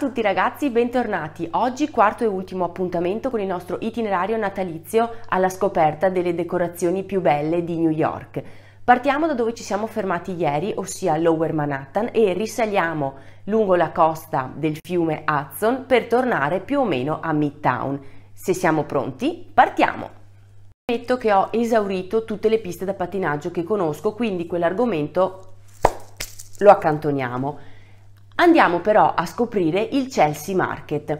Ciao a tutti ragazzi, bentornati. Oggi quarto e ultimo appuntamento con il nostro itinerario natalizio alla scoperta delle decorazioni più belle di New York. Partiamo da dove ci siamo fermati ieri, ossia Lower Manhattan, e risaliamo lungo la costa del fiume Hudson per tornare più o meno a Midtown. Se siamo pronti, partiamo! Detto che ho esaurito tutte le piste da pattinaggio che conosco, quindi quell'argomento lo accantoniamo. Andiamo però a scoprire il Chelsea Market.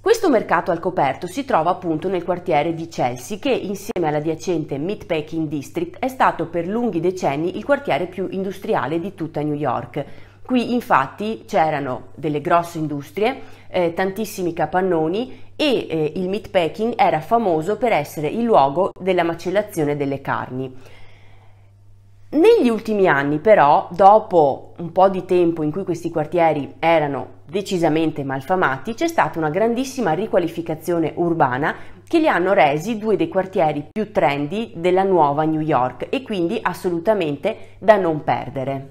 Questo mercato al coperto si trova appunto nel quartiere di Chelsea che insieme all'adiacente Meatpacking District è stato per lunghi decenni il quartiere più industriale di tutta New York. Qui infatti c'erano delle grosse industrie, eh, tantissimi capannoni e eh, il meatpacking era famoso per essere il luogo della macellazione delle carni. Negli ultimi anni però, dopo un po' di tempo in cui questi quartieri erano decisamente malfamati, c'è stata una grandissima riqualificazione urbana che li hanno resi due dei quartieri più trendy della nuova New York e quindi assolutamente da non perdere.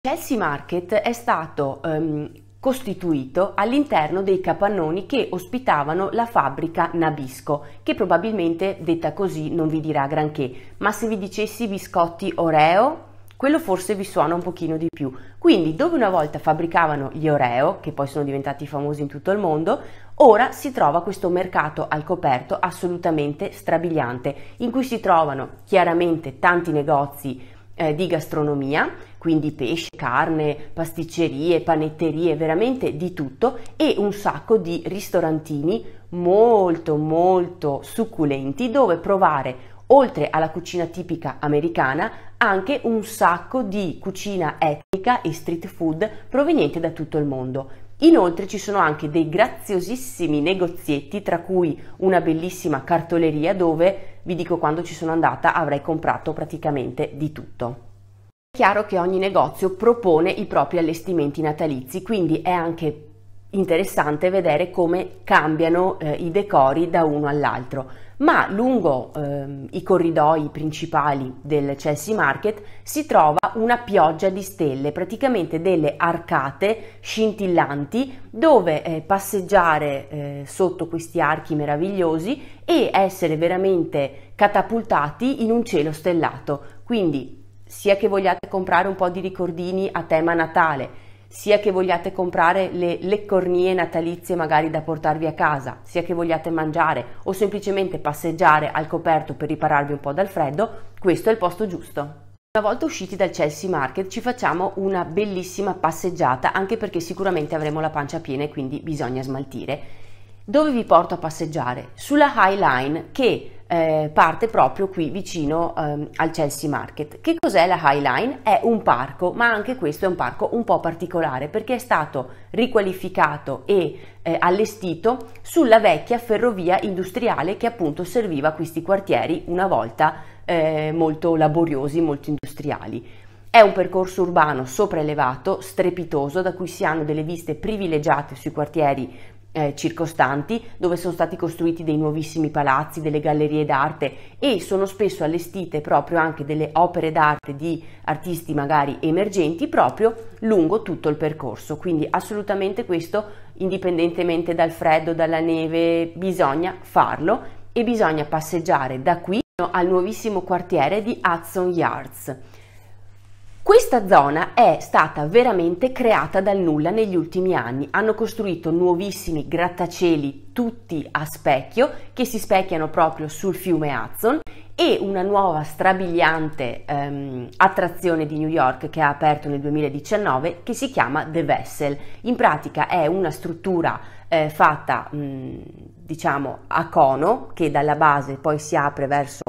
Chelsea Market è stato um, costituito all'interno dei capannoni che ospitavano la fabbrica Nabisco, che probabilmente detta così non vi dirà granché, ma se vi dicessi biscotti Oreo, quello forse vi suona un pochino di più. Quindi dove una volta fabbricavano gli Oreo, che poi sono diventati famosi in tutto il mondo, ora si trova questo mercato al coperto assolutamente strabiliante, in cui si trovano chiaramente tanti negozi eh, di gastronomia, quindi pesce, carne, pasticcerie, panetterie, veramente di tutto e un sacco di ristorantini molto molto succulenti dove provare oltre alla cucina tipica americana anche un sacco di cucina etnica e street food proveniente da tutto il mondo. Inoltre ci sono anche dei graziosissimi negozietti, tra cui una bellissima cartoleria dove vi dico quando ci sono andata avrei comprato praticamente di tutto. È chiaro che ogni negozio propone i propri allestimenti natalizi, quindi è anche interessante vedere come cambiano eh, i decori da uno all'altro ma lungo eh, i corridoi principali del Chelsea Market si trova una pioggia di stelle, praticamente delle arcate scintillanti dove eh, passeggiare eh, sotto questi archi meravigliosi e essere veramente catapultati in un cielo stellato. Quindi sia che vogliate comprare un po' di ricordini a tema Natale, sia che vogliate comprare le, le cornie natalizie magari da portarvi a casa, sia che vogliate mangiare o semplicemente passeggiare al coperto per ripararvi un po' dal freddo, questo è il posto giusto. Una volta usciti dal Chelsea Market ci facciamo una bellissima passeggiata anche perché sicuramente avremo la pancia piena e quindi bisogna smaltire. Dove vi porto a passeggiare? Sulla High Line che eh, parte proprio qui vicino ehm, al Chelsea Market. Che cos'è la High Line? È un parco, ma anche questo è un parco un po' particolare perché è stato riqualificato e eh, allestito sulla vecchia ferrovia industriale che appunto serviva questi quartieri una volta eh, molto laboriosi, molto industriali. È un percorso urbano sopraelevato, strepitoso, da cui si hanno delle viste privilegiate sui quartieri eh, circostanti dove sono stati costruiti dei nuovissimi palazzi, delle gallerie d'arte e sono spesso allestite proprio anche delle opere d'arte di artisti magari emergenti proprio lungo tutto il percorso. Quindi assolutamente questo, indipendentemente dal freddo, dalla neve, bisogna farlo e bisogna passeggiare da qui al nuovissimo quartiere di Hudson Yards. Questa zona è stata veramente creata dal nulla negli ultimi anni. Hanno costruito nuovissimi grattacieli tutti a specchio che si specchiano proprio sul fiume Hudson e una nuova strabiliante ehm, attrazione di New York che ha aperto nel 2019 che si chiama The Vessel. In pratica è una struttura eh, fatta mh, diciamo a cono che dalla base poi si apre verso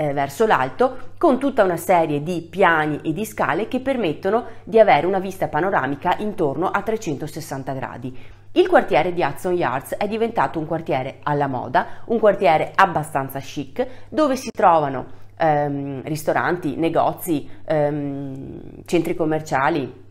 eh, verso l'alto con tutta una serie di piani e di scale che permettono di avere una vista panoramica intorno a 360 gradi. Il quartiere di Hudson Yards è diventato un quartiere alla moda, un quartiere abbastanza chic, dove si trovano ehm, ristoranti, negozi, ehm, centri commerciali,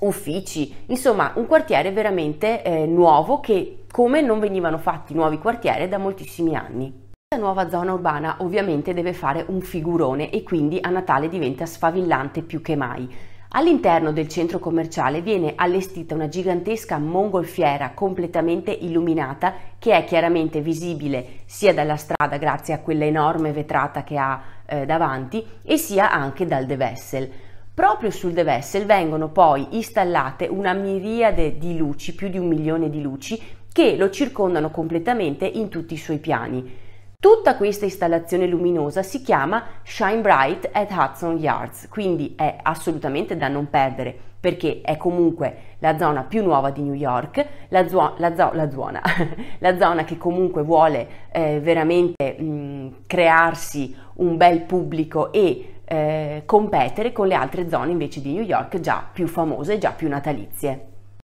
uffici, insomma un quartiere veramente eh, nuovo che come non venivano fatti nuovi quartieri da moltissimi anni. La nuova zona urbana ovviamente deve fare un figurone e quindi a Natale diventa sfavillante più che mai. All'interno del centro commerciale viene allestita una gigantesca mongolfiera completamente illuminata che è chiaramente visibile sia dalla strada grazie a quella enorme vetrata che ha eh, davanti e sia anche dal Devessel. Proprio sul Devessel vengono poi installate una miriade di luci, più di un milione di luci, che lo circondano completamente in tutti i suoi piani. Tutta questa installazione luminosa si chiama Shine Bright at Hudson Yards, quindi è assolutamente da non perdere perché è comunque la zona più nuova di New York, la, zo- la, zo- la, zona, la zona, che comunque vuole eh, veramente mh, mm, crearsi un bel pubblico e eh, competere con le altre zone invece di New York già più famose, già più natalizie.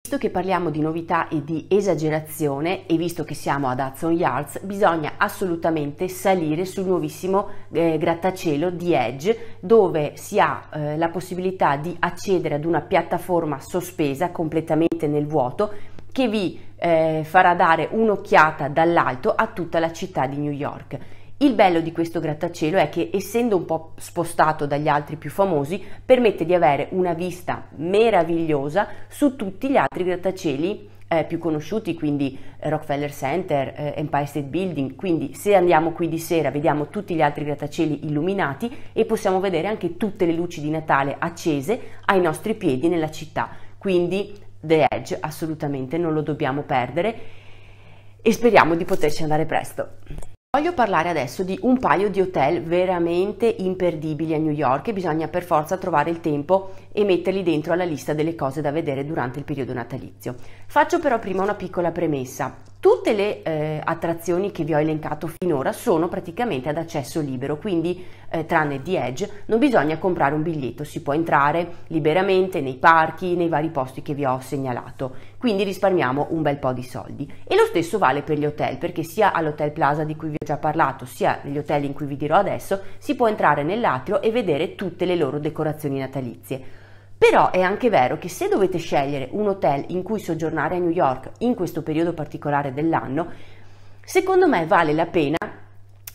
Visto che parliamo di novità e di esagerazione e visto che siamo ad Hudson Yards, bisogna assolutamente salire sul nuovissimo eh, grattacielo di Edge dove si ha eh, la possibilità di accedere ad una piattaforma sospesa completamente nel vuoto che vi eh, farà dare un'occhiata dall'alto a tutta la città di New York. Il bello di questo grattacielo è che essendo un po' spostato dagli altri più famosi permette di avere una vista meravigliosa su tutti gli altri grattacieli eh, più conosciuti, quindi Rockefeller Center, eh, Empire State Building, quindi se andiamo qui di sera vediamo tutti gli altri grattacieli illuminati e possiamo vedere anche tutte le luci di Natale accese ai nostri piedi nella città, quindi The Edge assolutamente non lo dobbiamo perdere e speriamo di poterci andare presto. Voglio parlare adesso di un paio di hotel veramente imperdibili a New York e bisogna per forza trovare il tempo e metterli dentro alla lista delle cose da vedere durante il periodo natalizio. Faccio però prima una piccola premessa. Tutte le eh, attrazioni che vi ho elencato finora sono praticamente ad accesso libero, quindi eh, tranne The Edge non bisogna comprare un biglietto, si può entrare liberamente nei parchi, nei vari posti che vi ho segnalato, quindi risparmiamo un bel po' di soldi. E lo stesso vale per gli hotel, perché sia all'Hotel Plaza di cui vi ho già parlato, sia negli hotel in cui vi dirò adesso, si può entrare nell'atrio e vedere tutte le loro decorazioni natalizie. Però è anche vero che se dovete scegliere un hotel in cui soggiornare a New York in questo periodo particolare dell'anno, secondo me vale la pena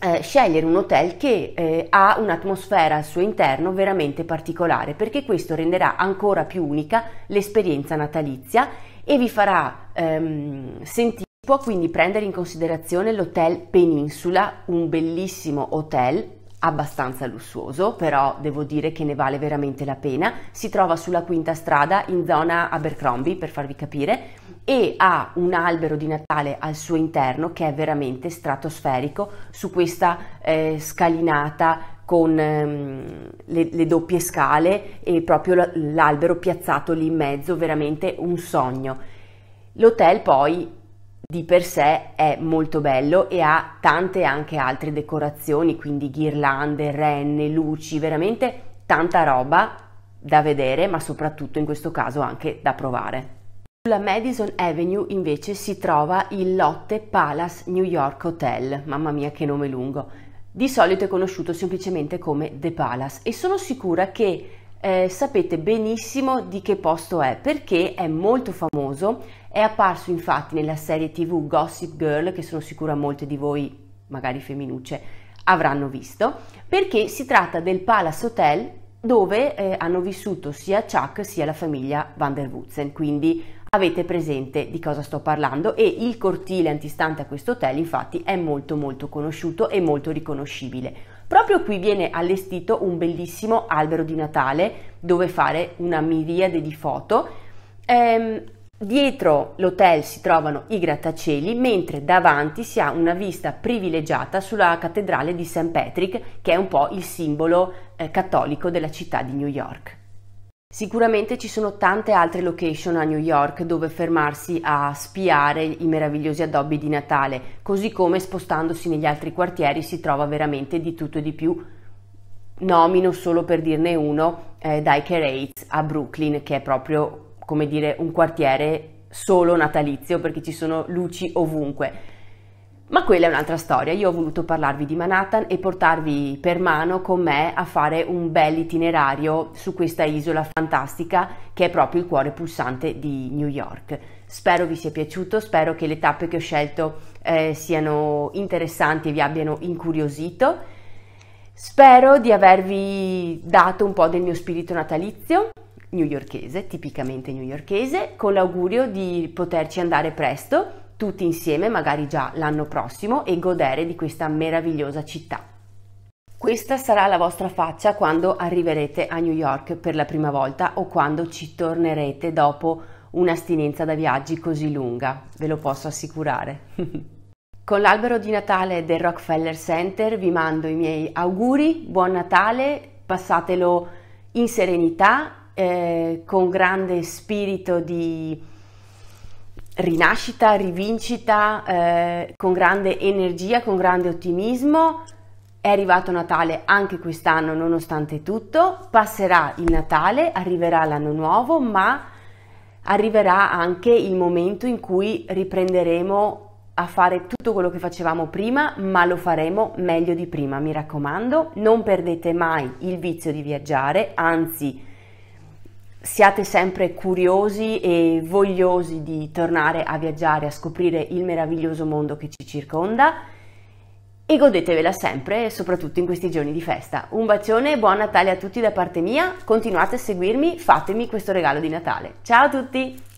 eh, scegliere un hotel che eh, ha un'atmosfera al suo interno veramente particolare, perché questo renderà ancora più unica l'esperienza natalizia e vi farà ehm, sentire può quindi prendere in considerazione l'hotel Peninsula, un bellissimo hotel abbastanza lussuoso, però devo dire che ne vale veramente la pena. Si trova sulla quinta strada in zona Abercrombie, per farvi capire, e ha un albero di Natale al suo interno che è veramente stratosferico su questa eh, scalinata con ehm, le, le, doppie scale e proprio l'albero piazzato lì in mezzo, veramente un sogno. L'hotel poi di per sé è molto bello e ha tante anche altre decorazioni, quindi ghirlande, renne, luci, veramente tanta roba da vedere, ma soprattutto in questo caso anche da provare. Sulla Madison Avenue invece si trova il Lotte Palace New York Hotel, mamma mia che nome lungo. Di solito è conosciuto semplicemente come The Palace e sono sicura che eh, sapete benissimo di che posto è perché è molto famoso, è apparso infatti nella serie tv Gossip Girl che sono sicura molte di voi, magari femminucce, avranno visto, perché si tratta del Palace Hotel dove eh, hanno vissuto sia Chuck sia la famiglia Van der Wutzen, quindi avete presente di cosa sto parlando e il cortile antistante a questo hotel infatti è molto molto conosciuto e molto riconoscibile Proprio qui viene allestito un bellissimo albero di Natale dove fare una miriade di foto. Ehm, dietro l'hotel si trovano i grattacieli, mentre davanti si ha una vista privilegiata sulla cattedrale di St. Patrick, che è un po' il simbolo eh, cattolico della città di New York. Sicuramente ci sono tante altre location a New York dove fermarsi a spiare i meravigliosi addobbi di Natale, così come spostandosi negli altri quartieri si trova veramente di tutto e di più. Nomino solo per dirne uno eh, Diker Heights a Brooklyn, che è proprio come dire un quartiere solo natalizio perché ci sono luci ovunque. Ma quella è un'altra storia, io ho voluto parlarvi di Manhattan e portarvi per mano con me a fare un bel itinerario su questa isola fantastica che è proprio il cuore pulsante di New York. Spero vi sia piaciuto, spero che le tappe che ho scelto eh, siano interessanti e vi abbiano incuriosito. Spero di avervi dato un po' del mio spirito natalizio newyorchese, tipicamente newyorchese, con l'augurio di poterci andare presto tutti insieme, magari già l'anno prossimo, e godere di questa meravigliosa città. Questa sarà la vostra faccia quando arriverete a New York per la prima volta o quando ci tornerete dopo un'astinenza da viaggi così lunga, ve lo posso assicurare. Con l'albero di Natale del Rockefeller Center vi mando i miei auguri, buon Natale, passatelo in serenità, eh, con grande spirito di rinascita, rivincita, eh, con grande energia, con grande ottimismo. È arrivato Natale anche quest'anno nonostante tutto, passerà il Natale, arriverà l'anno nuovo, ma arriverà anche il momento in cui riprenderemo a fare tutto quello che facevamo prima, ma lo faremo meglio di prima, mi raccomando. Non perdete mai il vizio di viaggiare, anzi siate sempre curiosi e vogliosi di tornare a viaggiare, a scoprire il meraviglioso mondo che ci circonda e godetevela sempre, soprattutto in questi giorni di festa. Un bacione, e buon Natale a tutti da parte mia, continuate a seguirmi, fatemi questo regalo di Natale. Ciao a tutti!